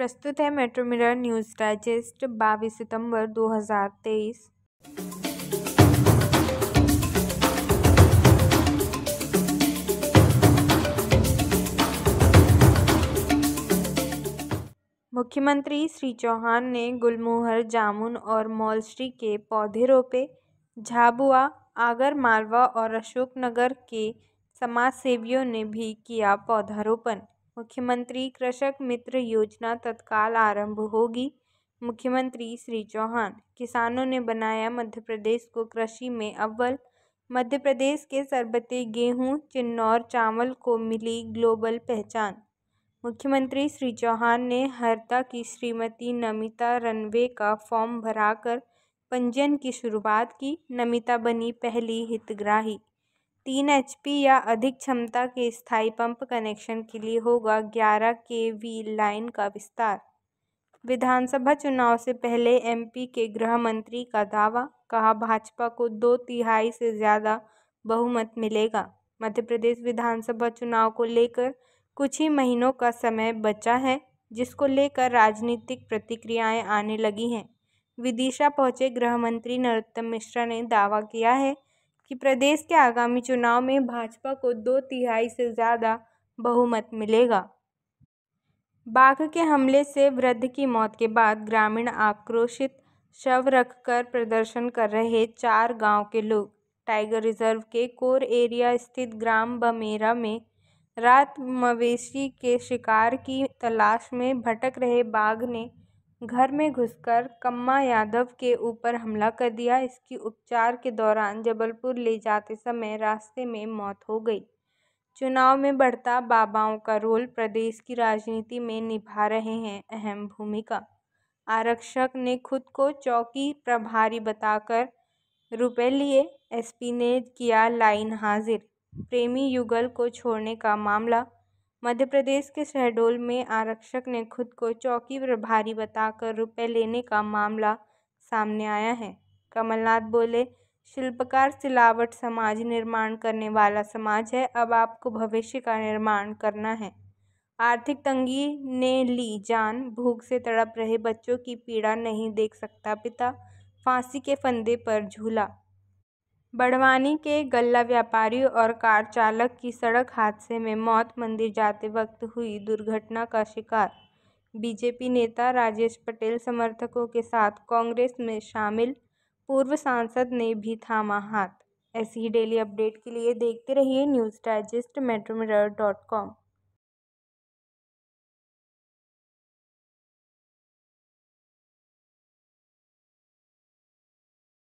प्रस्तुत है metro mirror news digest बाईस सितंबर 2023 मुख्यमंत्री श्री चौहान ने गुलमोहर जामुन और मौलश्री के पौधे रोपे झाबुआ आगर मालवा और अशोकनगर के समाज सेवियों ने भी किया पौधारोपण मुख्यमंत्री कृषक मित्र योजना तत्काल आरंभ होगी मुख्यमंत्री श्री चौहान किसानों ने बनाया मध्य प्रदेश को कृषि में अव्वल मध्य प्रदेश के सरबते गेहूं चिन्नौर चावल को मिली ग्लोबल पहचान मुख्यमंत्री श्री चौहान ने हरता की श्रीमती नमिता रनवे का फॉर्म भराकर पंजीयन की शुरुआत की नमिता बनी पहली हितग्राही तीन एच या अधिक क्षमता के स्थायी पंप कनेक्शन के लिए होगा ग्यारह के वी लाइन का विस्तार विधानसभा चुनाव से पहले एमपी के गृह मंत्री का दावा, कहा भाजपा को दो तिहाई से ज्यादा बहुमत मिलेगा मध्य प्रदेश विधानसभा चुनाव को लेकर कुछ ही महीनों का समय बचा है जिसको लेकर राजनीतिक प्रतिक्रियाएं आने लगी हैं विदिशा पहुंचे गृह मंत्री नरोत्तम मिश्रा ने दावा किया है कि प्रदेश के आगामी चुनाव में भाजपा को दो तिहाई से ज़्यादा बहुमत मिलेगा बाघ के हमले से वृद्ध की मौत के बाद ग्रामीण आक्रोशित शव रखकर प्रदर्शन कर रहे चार गांव के लोग टाइगर रिजर्व के कोर एरिया स्थित ग्राम बमेरा में रात मवेशी के शिकार की तलाश में भटक रहे बाघ ने घर में घुसकर कम्मा यादव के ऊपर हमला कर दिया इसकी उपचार के दौरान जबलपुर ले जाते समय रास्ते में मौत हो गई चुनाव में बढ़ता बाबाओं का रोल प्रदेश की राजनीति में निभा रहे हैं अहम भूमिका आरक्षक ने खुद को चौकी प्रभारी बताकर रुपए लिए एसपी ने किया लाइन हाजिर प्रेमी युगल को छोड़ने का मामला मध्य प्रदेश के शहडोल में आरक्षक ने खुद को चौकी प्रभारी बताकर रुपए लेने का मामला सामने आया है कमलनाथ बोले शिल्पकार सिलावट समाज निर्माण करने वाला समाज है अब आपको भविष्य का निर्माण करना है आर्थिक तंगी ने ली जान भूख से तड़प रहे बच्चों की पीड़ा नहीं देख सकता पिता फांसी के फंदे पर झूला बड़वानी के गल्ला व्यापारी और कार चालक की सड़क हादसे में मौत मंदिर जाते वक्त हुई दुर्घटना का शिकार बीजेपी नेता राजेश पटेल समर्थकों के साथ कांग्रेस में शामिल पूर्व सांसद ने भी थामा हाथ ऐसी ही डेली अपडेट के लिए देखते रहिए news digest metromirror dot com